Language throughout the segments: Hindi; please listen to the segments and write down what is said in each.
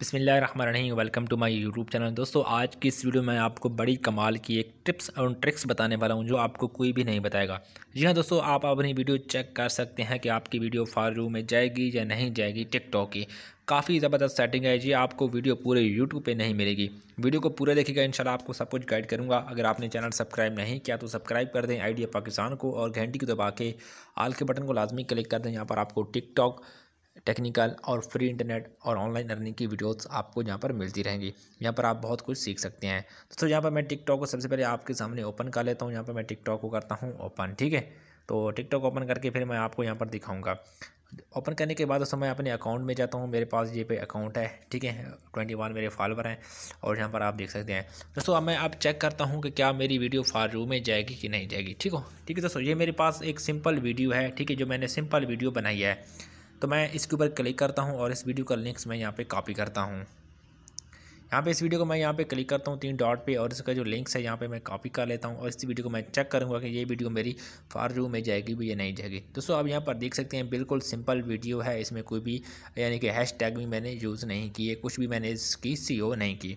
बिसमीम welcome to my YouTube channel दोस्तों आज की इस वीडियो में आपको बड़ी कमाल की एक टिप्स और ट्रिक्स बताने वाला हूं जो आपको कोई भी नहीं बताएगा जी हां दोस्तों आप अपनी वीडियो चेक कर सकते हैं कि आपकी वीडियो फार रू में जाएगी या नहीं जाएगी टिकटॉक की काफ़ी ज़बरदस्त सेटिंग है जी आपको वीडियो पूरे यूट्यूब पर नहीं मिलेगी वीडियो को पूरा देखिएगा इंशाल्लाह आपको सब कुछ गाइड करूँगा अगर आपने चैनल सब्सक्राइब नहीं किया तो सब्सक्राइब कर दें आइडिया पाकिस्तान को और घंटी को दबा के आल के बटन को लाजमी क्लिक कर दें यहाँ पर आपको टिकटॉक टेक्निकल और फ्री इंटरनेट और ऑनलाइन अर्निंग की वीडियोस आपको यहाँ पर मिलती रहेंगी यहाँ पर आप बहुत कुछ सीख सकते हैं दोस्तों यहाँ पर मैं टिकटॉक को सबसे पहले आपके सामने ओपन कर लेता हूँ यहाँ पर मैं टिकटॉक को करता हूँ ओपन ठीक है तो टिकटॉक ओपन करके फिर मैं आपको यहाँ पर दिखाऊँगा ओपन करने के बाद उस मैं अपने अकाउंट में जाता हूँ मेरे पास ये पे अकाउंट है ठीक है ट्वेंटी वन मेरे फॉलोवर हैं और यहाँ पर आप देख सकते हैं दोस्तों अब मैं आप चेक करता हूँ कि क्या मेरी वीडियो फार रू में जाएगी कि नहीं जाएगी ठीक हो ठीक है दोस्तों ये मेरे पास एक सिंपल वीडियो है ठीक है जो मैंने सिंपल वीडियो बनाई है तो मैं इसके ऊपर क्लिक करता हूँ और इस वीडियो का लिंक्स मैं यहाँ पर कॉपी करता हूँ यहाँ पे इस वीडियो को मैं यहाँ पे क्लिक करता हूँ तीन डॉट पे और इसका जो लिंक्स है यहाँ पे मैं कॉपी कर लेता हूँ और इस वीडियो को मैं चेक करूँगा कि ये वीडियो मेरी फार रू में जाएगी भी या नहीं जाएगी दोस्तों आप यहाँ पर देख सकते हैं बिल्कुल सिंपल वीडियो है इसमें कोई भी यानी कि हैश भी मैंने यूज़ नहीं की है कुछ भी मैंने इसकी सी नहीं की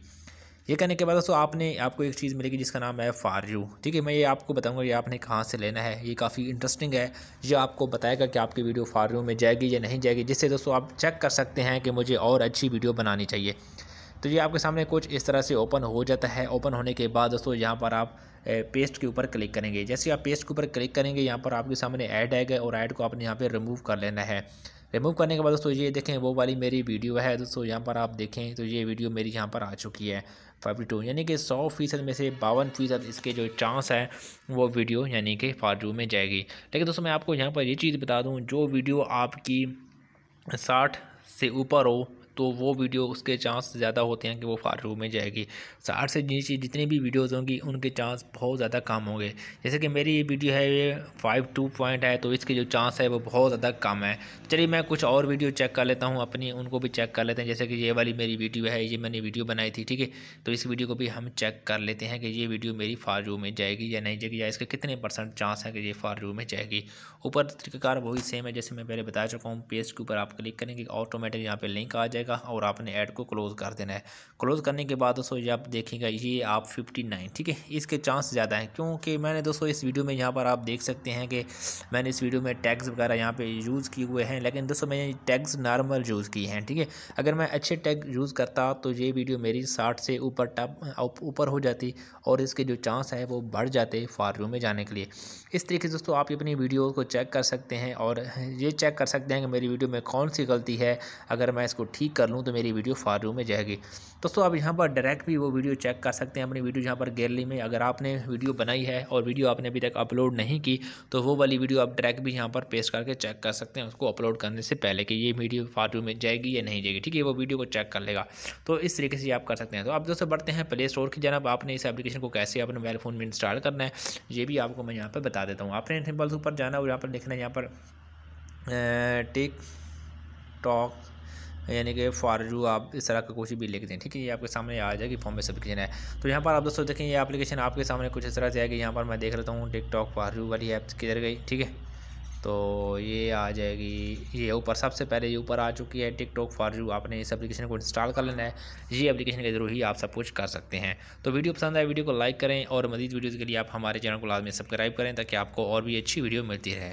ये करने के बाद दोस्तों आपने आपको एक चीज़ मिलेगी जिसका नाम है फार यू ठीक है मैं ये आपको बताऊंगा ये आपने कहाँ से लेना है ये काफ़ी इंटरेस्टिंग है ये आपको बताएगा कि आपकी वीडियो फार यू में जाएगी या नहीं जाएगी जिससे दोस्तों आप चेक कर सकते हैं कि मुझे और अच्छी वीडियो बनानी चाहिए तो ये आपके सामने कुछ इस तरह से ओपन हो जाता है ओपन होने के बाद दोस्तों यहाँ पर आप पेस्ट के ऊपर क्लिक करेंगे जैसे आप पेस्ट के ऊपर क्लिक करेंगे यहाँ पर आपके सामने ऐड आएगा और ऐड को आपने यहाँ पर रिमूव कर लेना है रिमूव करने के बाद दोस्तों ये देखें वो वाली मेरी वीडियो है दोस्तों यहाँ पर आप देखें तो ये वीडियो मेरी यहाँ पर आ चुकी है फाइवी टू यानी कि सौ फीसद में से बावन फीसद इसके जो चांस है वो वीडियो यानी कि फारू में जाएगी लेकिन दोस्तों मैं आपको यहाँ पर ये चीज़ बता दूँ जो वीडियो आपकी साठ से ऊपर हो तो वो वीडियो उसके चांस ज़्यादा होते हैं कि वो फार में जाएगी साठ से नीचे जितनी भी वीडियोस होंगी उनके चांस बहुत ज़्यादा कम होंगे जैसे कि मेरी ये वीडियो है ये फाइव टू पॉइंट है तो इसके जो चांस है वो बहुत ज़्यादा कम है चलिए मैं कुछ और वीडियो चेक कर लेता हूँ अपनी उनको भी चेक कर लेते हैं जैसे कि ये वाली मेरी वीडियो है ये मैंने वीडियो बनाई थी ठीक है तो इस वीडियो को भी हम चेक कर लेते हैं कि ये वीडियो मेरी फार में जाएगी या नहीं जाएगी या इसके कितने परसेंट चांस है कि ये फार में जाएगी ऊपर तरीकाकार वही सेम है जैसे मैं पहले बता चुका हूँ पेज के ऊपर आप क्लिक करेंगे ऑटोमेटिक यहाँ पर लिंक आ जाएगा जाएगा और आपने ऐड को क्लोज़ कर देना है क्लोज़ करने के बाद दोस्तों ये आप देखेंगे ये आप फिफ्टी नाइन ठीक है इसके चांस ज़्यादा हैं क्योंकि मैंने दोस्तों इस वीडियो में यहाँ पर आप देख सकते हैं कि मैंने इस वीडियो में टैग्स वगैरह यहाँ पर यूज़ किए हुए हैं लेकिन दोस्तों मैंने टैग्स नॉर्मल यूज़ किए हैं ठीक है अगर मैं अच्छे टैग यूज़ करता तो ये वीडियो मेरी साठ से ऊपर टप ऊपर हो जाती और इसके जो चांस है वो बढ़ जाते फार में जाने के लिए इस तरीके से दोस्तों आप अपनी वीडियो को चेक कर सकते हैं और ये चेक कर सकते हैं कि मेरी वीडियो में कौन सी गलती है अगर मैं इसको ठीक क्लिक कर लूँ तो मेरी वीडियो फारू में जाएगी दोस्तों आप यहाँ पर डायरेक्ट भी वो वीडियो चेक कर सकते हैं अपनी वीडियो यहाँ पर गैलरी में अगर आपने वीडियो बनाई है और वीडियो आपने अभी तक अपलोड नहीं की तो वो वाली वीडियो आप डायरेक्ट भी यहाँ पर पेस्ट करके चेक कर सकते हैं उसको अपलोड करने से पहले कि ये वीडियो फारू में जाएगी या नहीं जाएगी ठीक है वो वीडियो को चेक कर लेगा तो इस तरीके से आप कर सकते हैं तो आप दोस्तों बढ़ते हैं प्ले स्टोर की जनाब आपने इस एप्लीकेशन को कैसे अपने मोबाइल फ़ोन में इंस्टॉल करना है ये भी आपको मैं यहाँ पर बता देता हूँ आपने सिंपल ऊपर जाना और यहाँ पर लिखना है यहाँ पर टिक टॉक यानी कि फॉर यू आप इस तरह का कुछ भी लिख दें ठीक है ये आपके सामने आ जाएगी फॉर्म में एप्लीकेशन है तो यहाँ पर आप दोस्तों देखें ये एप्लीकेशन आपके सामने कुछ इस तरह से आएगी यहाँ पर मैं देख लेता हूँ टिकटॉक फॉर यू वाली ऐप किधर गई ठीक है तो ये आ जाएगी ये ऊपर सबसे पहले ये ऊपर आ चुकी है टिकटॉक फॉर यू आपने इस एप्लीकेशन को इंस्टॉल कर लेना है ये एप्लीकेशन के जरूर ही आप सब कुछ कर सकते हैं तो वीडियो पसंद आए वीडियो को लाइक करें और मजीद वीडियोज़ के लिए आप हमारे चैनल को लाजमी सब्सक्राइब करें ताकि आपको और भी अच्छी वीडियो मिलती रहे